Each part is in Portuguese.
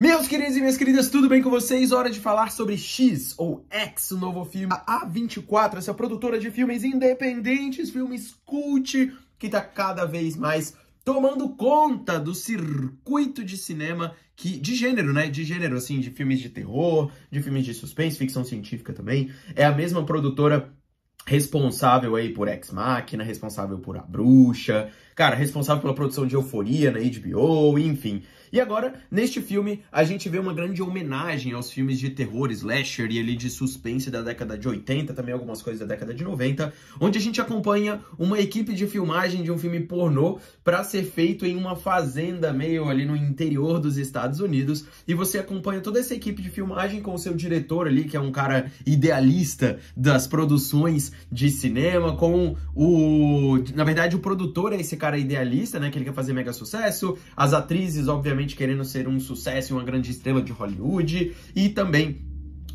Meus queridos e minhas queridas, tudo bem com vocês? Hora de falar sobre X ou X, o novo filme da A24, essa produtora de filmes independentes, filmes cult, que tá cada vez mais tomando conta do circuito de cinema que de gênero, né? De gênero assim, de filmes de terror, de filmes de suspense, ficção científica também. É a mesma produtora responsável aí por Ex Machina, responsável por A Bruxa, cara, responsável pela produção de Euforia na HBO, enfim. E agora, neste filme, a gente vê uma grande homenagem aos filmes de terror, slasher e ali de suspense da década de 80, também algumas coisas da década de 90, onde a gente acompanha uma equipe de filmagem de um filme pornô para ser feito em uma fazenda meio ali no interior dos Estados Unidos, e você acompanha toda essa equipe de filmagem com o seu diretor ali, que é um cara idealista das produções de cinema, com o... Na verdade, o produtor é esse cara cara idealista, né? Que ele quer fazer mega sucesso. As atrizes, obviamente, querendo ser um sucesso e uma grande estrela de Hollywood. E também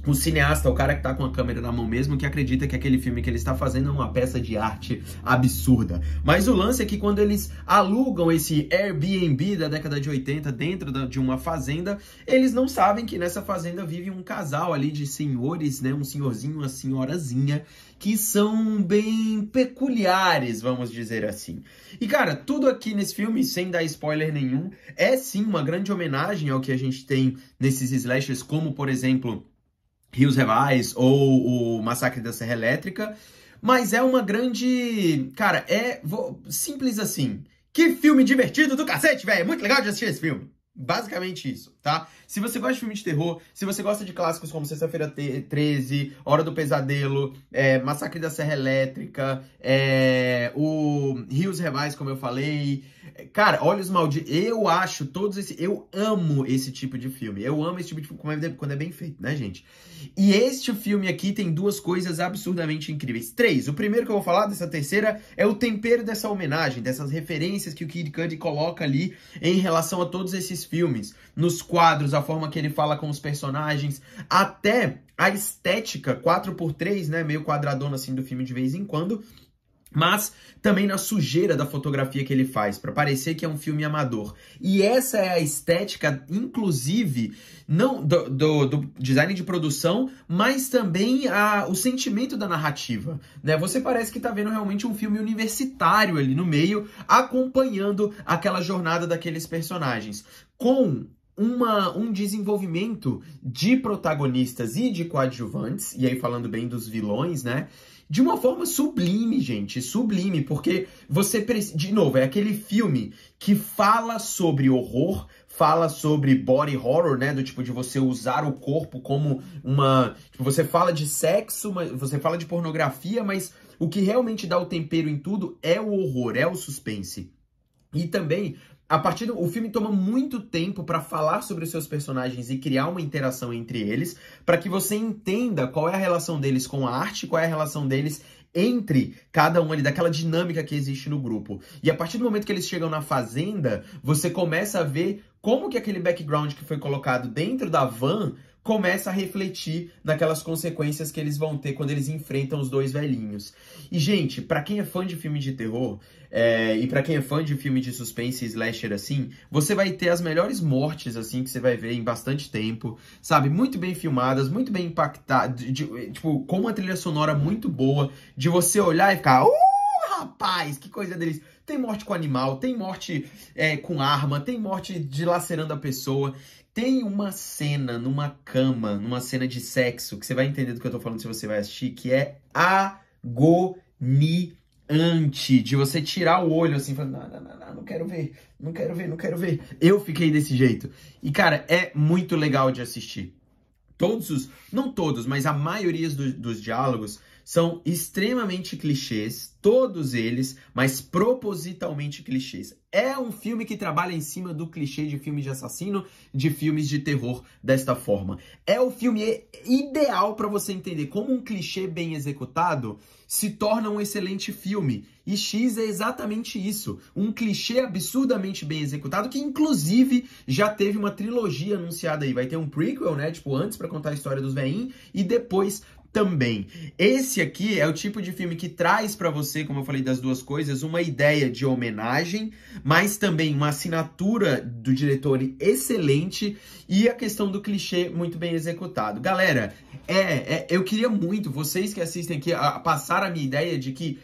o cineasta, o cara que tá com a câmera na mão mesmo, que acredita que aquele filme que ele está fazendo é uma peça de arte absurda. Mas o lance é que quando eles alugam esse Airbnb da década de 80 dentro de uma fazenda, eles não sabem que nessa fazenda vive um casal ali de senhores, né? Um senhorzinho, uma senhorazinha, que são bem peculiares, vamos dizer assim. E cara, tudo aqui nesse filme, sem dar spoiler nenhum, é sim uma grande homenagem ao que a gente tem nesses slashers, como por exemplo Rios Reais ou o Massacre da Serra Elétrica, mas é uma grande. Cara, é vou... simples assim. Que filme divertido do cacete, velho! Muito legal de assistir esse filme. Basicamente isso tá? Se você gosta de filme de terror, se você gosta de clássicos como Sexta-feira 13, Hora do Pesadelo, é, Massacre da Serra Elétrica, é, o Rios Revais, como eu falei. Cara, Olhos Malditos, eu acho todos esses... Eu amo esse tipo de filme. Eu amo esse tipo de filme é quando é bem feito, né, gente? E este filme aqui tem duas coisas absurdamente incríveis. Três. O primeiro que eu vou falar dessa terceira é o tempero dessa homenagem, dessas referências que o Kid Cudi coloca ali em relação a todos esses filmes. Nos quadros, a forma que ele fala com os personagens, até a estética 4x3, né, meio quadradona assim do filme de vez em quando, mas também na sujeira da fotografia que ele faz, para parecer que é um filme amador. E essa é a estética, inclusive, não do, do, do design de produção, mas também a, o sentimento da narrativa. Né? Você parece que está vendo realmente um filme universitário ali no meio, acompanhando aquela jornada daqueles personagens. Com uma, um desenvolvimento de protagonistas e de coadjuvantes, e aí falando bem dos vilões, né? De uma forma sublime, gente, sublime, porque você. De novo, é aquele filme que fala sobre horror, fala sobre body horror, né? Do tipo de você usar o corpo como uma. Tipo, você fala de sexo, você fala de pornografia, mas o que realmente dá o tempero em tudo é o horror, é o suspense. E também, a partir do, o filme toma muito tempo para falar sobre os seus personagens e criar uma interação entre eles, para que você entenda qual é a relação deles com a arte, qual é a relação deles entre cada um ali, daquela dinâmica que existe no grupo. E a partir do momento que eles chegam na fazenda, você começa a ver como que aquele background que foi colocado dentro da van começa a refletir naquelas consequências que eles vão ter quando eles enfrentam os dois velhinhos. E, gente, para quem é fã de filme de terror é, e para quem é fã de filme de suspense e slasher assim, você vai ter as melhores mortes, assim, que você vai ver em bastante tempo, sabe? Muito bem filmadas, muito bem impactadas, tipo, com uma trilha sonora muito boa, de você olhar e ficar... Uh! rapaz, que coisa deles. Tem morte com animal, tem morte é, com arma, tem morte dilacerando a pessoa. Tem uma cena numa cama, numa cena de sexo, que você vai entender do que eu tô falando se você vai assistir, que é agoniante. De você tirar o olho assim, falando, não, não, não, não quero ver, não quero ver, não quero ver. Eu fiquei desse jeito. E, cara, é muito legal de assistir. Todos os, não todos, mas a maioria dos, dos diálogos são extremamente clichês, todos eles, mas propositalmente clichês. É um filme que trabalha em cima do clichê de filmes de assassino, de filmes de terror desta forma. É o filme ideal para você entender como um clichê bem executado se torna um excelente filme. E X é exatamente isso, um clichê absurdamente bem executado que inclusive já teve uma trilogia anunciada aí, vai ter um prequel, né, tipo antes para contar a história dos Vein e depois também. Esse aqui é o tipo de filme que traz para você, como eu falei das duas coisas, uma ideia de homenagem, mas também uma assinatura do diretor excelente e a questão do clichê muito bem executado. Galera, é, é eu queria muito vocês que assistem aqui a, a passar a minha ideia de que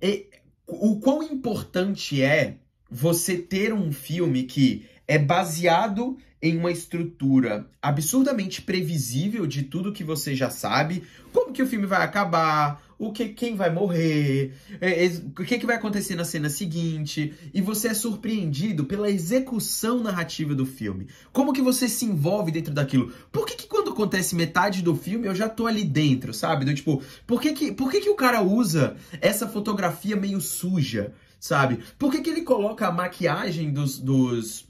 é, o quão importante é você ter um filme que é baseado em uma estrutura absurdamente previsível de tudo que você já sabe, como que o filme vai acabar, o que quem vai morrer, é, o que, que vai acontecer na cena seguinte, e você é surpreendido pela execução narrativa do filme. Como que você se envolve dentro daquilo? Por que, que quando acontece metade do filme eu já tô ali dentro, sabe? Do tipo, por que que, por que, que o cara usa essa fotografia meio suja, sabe? Por que, que ele coloca a maquiagem dos, dos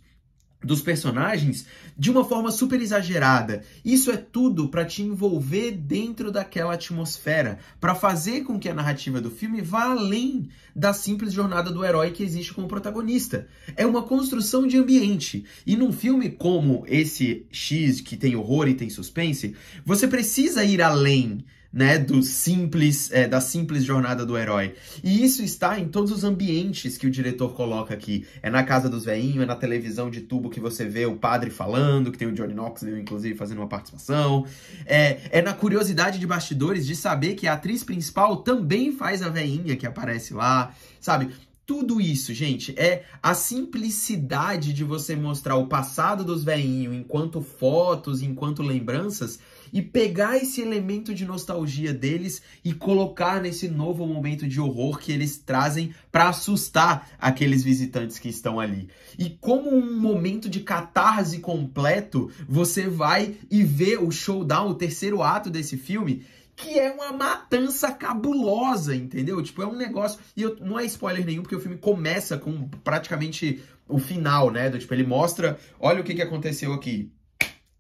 dos personagens de uma forma super exagerada. Isso é tudo para te envolver dentro daquela atmosfera, para fazer com que a narrativa do filme vá além da simples jornada do herói que existe com o protagonista. É uma construção de ambiente. E num filme como esse X que tem horror e tem suspense, você precisa ir além né, do simples, é, da simples jornada do herói. E isso está em todos os ambientes que o diretor coloca aqui. É na casa dos veinhos, é na televisão de tubo que você vê o padre falando, que tem o Johnny Knoxville, inclusive, fazendo uma participação. É, é na curiosidade de bastidores de saber que a atriz principal também faz a veinha que aparece lá, sabe? Tudo isso, gente, é a simplicidade de você mostrar o passado dos veinhos enquanto fotos, enquanto lembranças, e pegar esse elemento de nostalgia deles e colocar nesse novo momento de horror que eles trazem para assustar aqueles visitantes que estão ali. E como um momento de catarse completo, você vai e vê o showdown, o terceiro ato desse filme, que é uma matança cabulosa, entendeu? Tipo, é um negócio. E eu, não é spoiler nenhum, porque o filme começa com praticamente o final, né? Do, tipo, ele mostra: olha o que, que aconteceu aqui.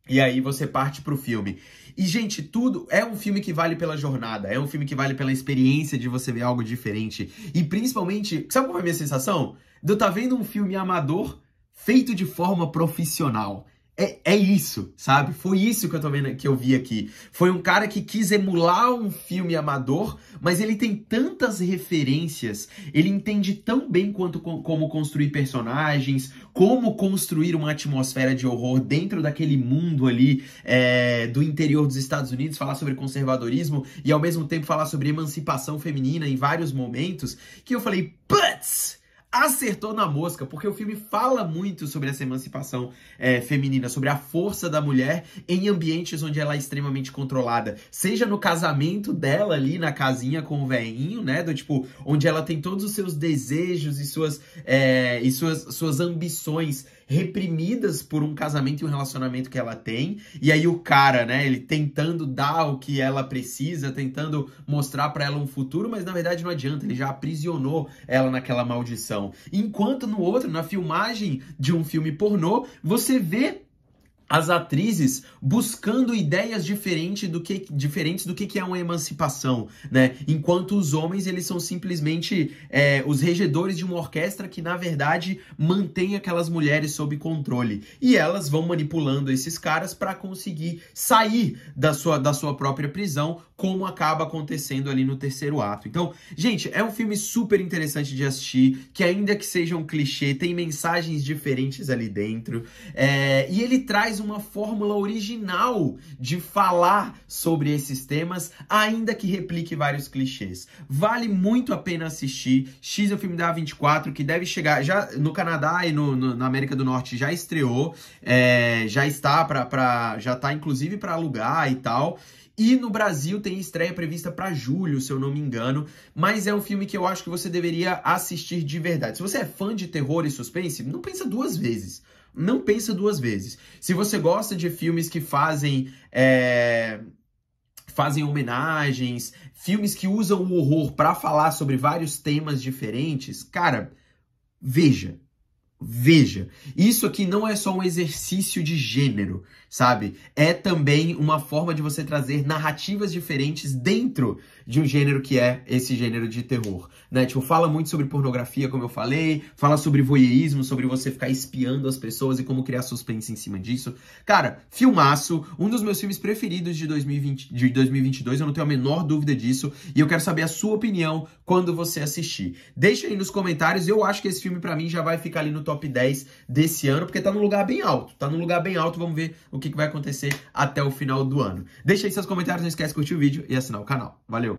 E aí você parte pro filme. E, gente, tudo é um filme que vale pela jornada, é um filme que vale pela experiência de você ver algo diferente. E principalmente, sabe qual foi é a minha sensação? De eu estar tá vendo um filme amador feito de forma profissional. É, é isso, sabe? Foi isso que eu tô vendo, que eu vi aqui. Foi um cara que quis emular um filme amador, mas ele tem tantas referências, ele entende tão bem quanto como construir personagens, como construir uma atmosfera de horror dentro daquele mundo ali é, do interior dos Estados Unidos, falar sobre conservadorismo e ao mesmo tempo falar sobre emancipação feminina em vários momentos, que eu falei, putz! acertou na mosca, porque o filme fala muito sobre essa emancipação é, feminina, sobre a força da mulher em ambientes onde ela é extremamente controlada. Seja no casamento dela ali na casinha com o velhinho, né? Do tipo, onde ela tem todos os seus desejos e suas, é, e suas, suas ambições reprimidas por um casamento e um relacionamento que ela tem. E aí o cara, né, ele tentando dar o que ela precisa, tentando mostrar para ela um futuro, mas na verdade não adianta, ele já aprisionou ela naquela maldição. Enquanto no outro, na filmagem de um filme pornô, você vê as atrizes buscando ideias diferentes do que, diferentes do que, que é uma emancipação, né? Enquanto os homens, eles são simplesmente é, os regedores de uma orquestra que, na verdade, mantém aquelas mulheres sob controle. E elas vão manipulando esses caras para conseguir sair da sua, da sua própria prisão, como acaba acontecendo ali no terceiro ato. Então, gente, é um filme super interessante de assistir, que ainda que seja um clichê, tem mensagens diferentes ali dentro. É, e ele traz traz uma fórmula original de falar sobre esses temas, ainda que replique vários clichês. Vale muito a pena assistir X é o filme da 24 que deve chegar já no Canadá e no, no na América do Norte já estreou, é, já está para já tá inclusive para alugar e tal. E no Brasil tem estreia prevista para julho, se eu não me engano, mas é um filme que eu acho que você deveria assistir de verdade. Se você é fã de terror e suspense, não pensa duas vezes não pensa duas vezes. Se você gosta de filmes que fazem. É, fazem homenagens, filmes que usam o horror para falar sobre vários temas diferentes, cara, veja, Veja, isso aqui não é só um exercício de gênero, sabe? É também uma forma de você trazer narrativas diferentes dentro de um gênero que é esse gênero de terror, né? Tipo, fala muito sobre pornografia, como eu falei, fala sobre voyeurismo, sobre você ficar espiando as pessoas e como criar suspense em cima disso. Cara, filmaço, um dos meus filmes preferidos de, 2020, de 2022, eu não tenho a menor dúvida disso, e eu quero saber a sua opinião quando você assistir. Deixa aí nos comentários, eu acho que esse filme para mim já vai ficar ali no top top 10 desse ano, porque tá num lugar bem alto. Tá num lugar bem alto, vamos ver o que, que vai acontecer até o final do ano. Deixa aí seus comentários, não esquece de curtir o vídeo e assinar o canal. Valeu!